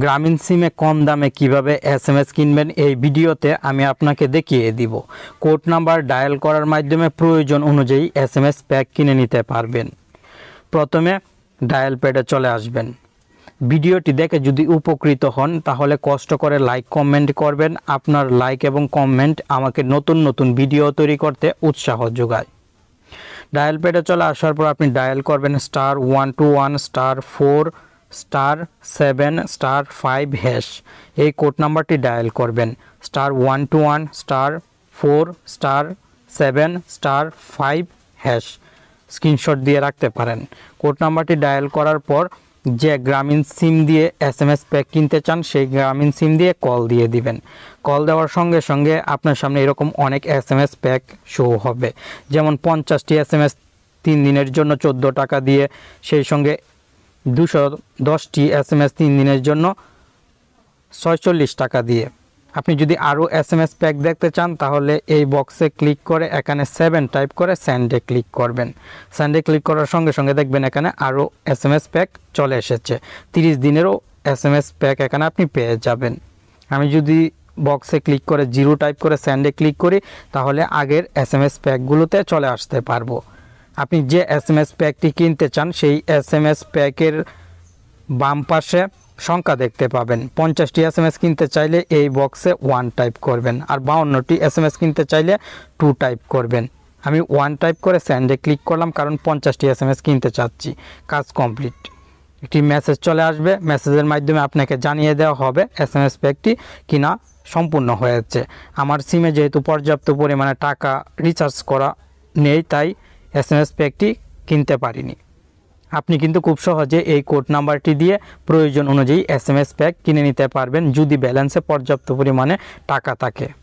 গ্রামীণ সিমে কম দামে কিভাবে এস কিনবেন এই ভিডিওতে আমি আপনাকে দেখিয়ে দিব কোড নাম্বার ডায়াল করার মাধ্যমে প্রয়োজন অনুযায়ী এসএমএস প্যাক কিনে নিতে পারবেন প্রথমে ডায়াল প্যাডে চলে আসবেন ভিডিওটি দেখে যদি উপকৃত হন তাহলে কষ্ট করে লাইক কমেন্ট করবেন আপনার লাইক এবং কমেন্ট আমাকে নতুন নতুন ভিডিও তৈরি করতে উৎসাহ যোগায় ডায়াল প্যাডে চলে আসার পর আপনি ডায়াল করবেন star one two one star four star seven star five hash এই কোড নাম্বারটি ডায়াল করবেন star one two one star four star seven star five hash screenshot দিয়ে রাখতে পারেন কোড নাম্বারটি ডায়াল করার পর যে গ্রামীণ সিম দিয়ে এস এম এস প্যাক কিনতে চান সেই গ্রামীণ সিম দিয়ে কল দিয়ে দিবেন কল দেওয়ার সঙ্গে সঙ্গে আপনার সামনে এরকম অনেক S M S pack show হবে যেমন পঞ্চাশটি এস এম এস তিন দিনের জন্য চোদ্দো টাকা দিয়ে সেই সঙ্গে দুশো দশটি এস এম এস তিন দিনের জন্য ছয়চল্লিশ টাকা দিয়ে আপনি যদি আরও এস এম এস প্যাক দেখতে চান তাহলে এই বক্সে ক্লিক করে এখানে সেভেন টাইপ করে স্যান্ডে ক্লিক করবেন স্যান্ডে ক্লিক করার সঙ্গে সঙ্গে দেখবেন এখানে আরও এস এম এস প্যাক চলে এসেছে তিরিশ দিনেরও এস এম এস প্যাক এখানে আপনি পেয়ে যাবেন আমি যদি বক্সে ক্লিক করে জিরো টাইপ করে স্যান্ডে ক্লিক করি তাহলে আগের এস এম এস প্যাকগুলোতে চলে আসতে পারবো আপনি যে এস এম এস প্যাকটি কিনতে চান সেই এস এম এস প্যাকের বাম পাশে সংখ্যা দেখতে পাবেন পঞ্চাশটি এস এম এস কিনতে চাইলে এই বক্সে ওয়ান টাইপ করবেন আর বাউন্নটি এস এম এস কিনতে চাইলে টু টাইপ করবেন আমি ওয়ান টাইপ করে স্যান্ডে ক্লিক করলাম কারণ পঞ্চাশটি এস এম এস কিনতে চাচ্ছি কাজ কমপ্লিট একটি মেসেজ চলে আসবে মেসেজের মাধ্যমে আপনাকে জানিয়ে দেওয়া হবে এস এম এস প্যাকটি কিনা সম্পূর্ণ হয়েছে আমার সিমে যেহেতু পর্যাপ্ত পরিমাণে টাকা রিচার্জ করা নেই তাই এস এম এস প্যাকটি কিনতে পারিনি আপনি কিন্তু খুব সহজে এই কোড নাম্বারটি দিয়ে প্রয়োজন অনুযায়ী এস এম এস প্যাক কিনে নিতে পারবেন যদি ব্যালেন্সে পর্যাপ্ত পরিমাণে টাকা থাকে